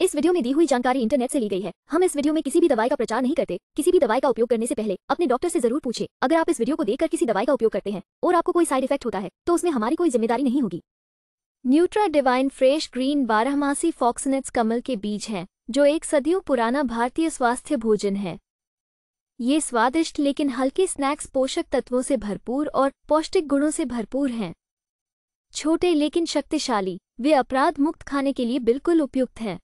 इस वीडियो में दी हुई जानकारी इंटरनेट से ली गई है हम इस वीडियो में किसी भी दवाई का प्रचार नहीं करते किसी भी दवाई का उपयोग करने से पहले अपने डॉक्टर से जरूर पूछे अगर आप इस वीडियो को देखकर किसी दवाई का उपयोग करते हैं और आपको कोई साइड इफेक्ट होता है तो उसमें हमारी कोई जिम्मेदारी नहीं होगी न्यूट्रा डिवाइन फ्रेश ग्रीन बारहमासी फॉक्सनेट्स कमल के बीज हैं जो एक सदियों पुराना भारतीय स्वास्थ्य भोजन है ये स्वादिष्ट लेकिन हल्के स्नैक्स पोषक तत्वों से भरपूर और पौष्टिक गुणों से भरपूर हैं छोटे लेकिन शक्तिशाली वे अपराध मुक्त खाने के लिए बिल्कुल उपयुक्त हैं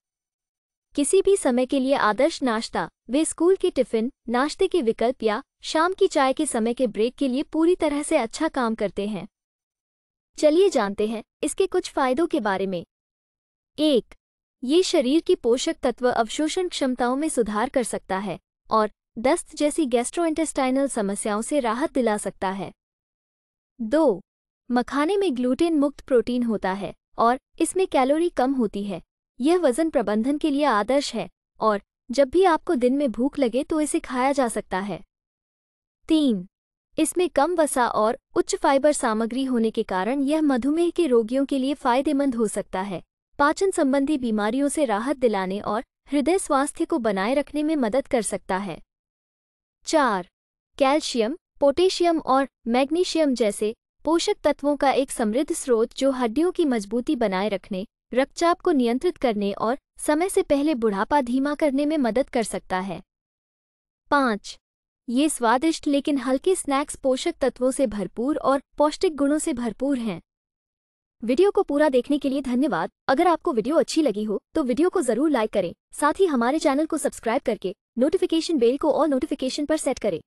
किसी भी समय के लिए आदर्श नाश्ता वे स्कूल के टिफिन नाश्ते के विकल्प या शाम की चाय के समय के ब्रेक के लिए पूरी तरह से अच्छा काम करते हैं चलिए जानते हैं इसके कुछ फायदों के बारे में एक ये शरीर की पोषक तत्व अवशोषण क्षमताओं में सुधार कर सकता है और दस्त जैसी गैस्ट्रोइंटेस्टाइनल समस्याओं से राहत दिला सकता है दो मखाने में ग्लूटेन मुक्त प्रोटीन होता है और इसमें कैलोरी कम होती है यह वजन प्रबंधन के लिए आदर्श है और जब भी आपको दिन में भूख लगे तो इसे खाया जा सकता है तीन इसमें कम वसा और उच्च फाइबर सामग्री होने के कारण यह मधुमेह के रोगियों के लिए फायदेमंद हो सकता है पाचन संबंधी बीमारियों से राहत दिलाने और हृदय स्वास्थ्य को बनाए रखने में मदद कर सकता है चार कैल्शियम पोटेशियम और मैग्नीशियम जैसे पोषक तत्वों का एक समृद्ध स्रोत जो हड्डियों की मजबूती बनाए रखने रक्तचाप को नियंत्रित करने और समय से पहले बुढ़ापा धीमा करने में मदद कर सकता है पाँच ये स्वादिष्ट लेकिन हल्के स्नैक्स पोषक तत्वों से भरपूर और पौष्टिक गुणों से भरपूर हैं वीडियो को पूरा देखने के लिए धन्यवाद अगर आपको वीडियो अच्छी लगी हो तो वीडियो को जरूर लाइक करें साथ ही हमारे चैनल को सब्सक्राइब करके नोटिफिकेशन बेल को और नोटिफिकेशन पर सेट करें